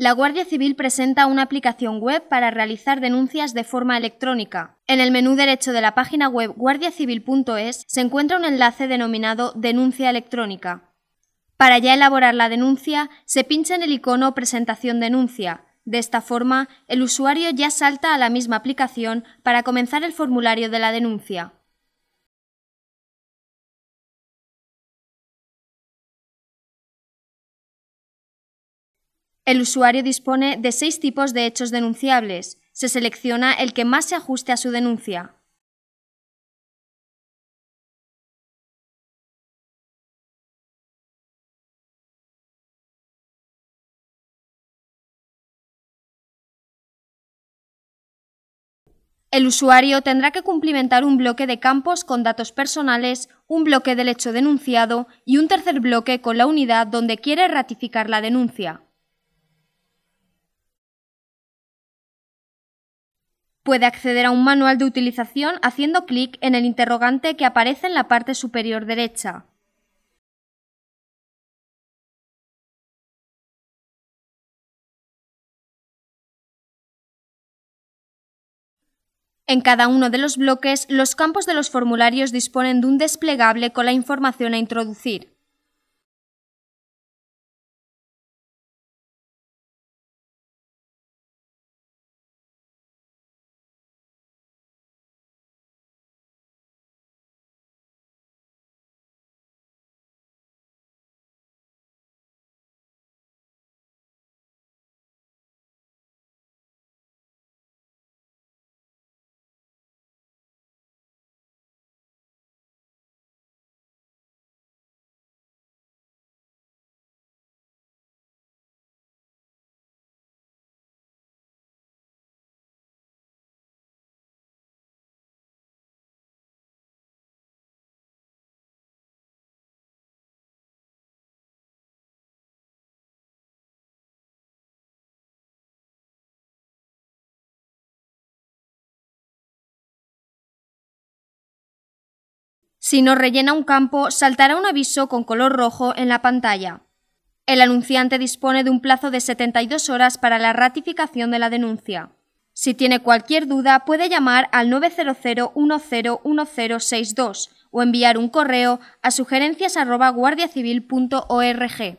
La Guardia Civil presenta una aplicación web para realizar denuncias de forma electrónica. En el menú derecho de la página web guardiacivil.es se encuentra un enlace denominado Denuncia electrónica. Para ya elaborar la denuncia, se pincha en el icono Presentación denuncia. De esta forma, el usuario ya salta a la misma aplicación para comenzar el formulario de la denuncia. El usuario dispone de seis tipos de hechos denunciables. Se selecciona el que más se ajuste a su denuncia. El usuario tendrá que cumplimentar un bloque de campos con datos personales, un bloque del hecho denunciado y un tercer bloque con la unidad donde quiere ratificar la denuncia. Puede acceder a un manual de utilización haciendo clic en el interrogante que aparece en la parte superior derecha. En cada uno de los bloques, los campos de los formularios disponen de un desplegable con la información a introducir. Si no rellena un campo, saltará un aviso con color rojo en la pantalla. El anunciante dispone de un plazo de 72 horas para la ratificación de la denuncia. Si tiene cualquier duda, puede llamar al 900 o enviar un correo a sugerencias.guardiacivil.org.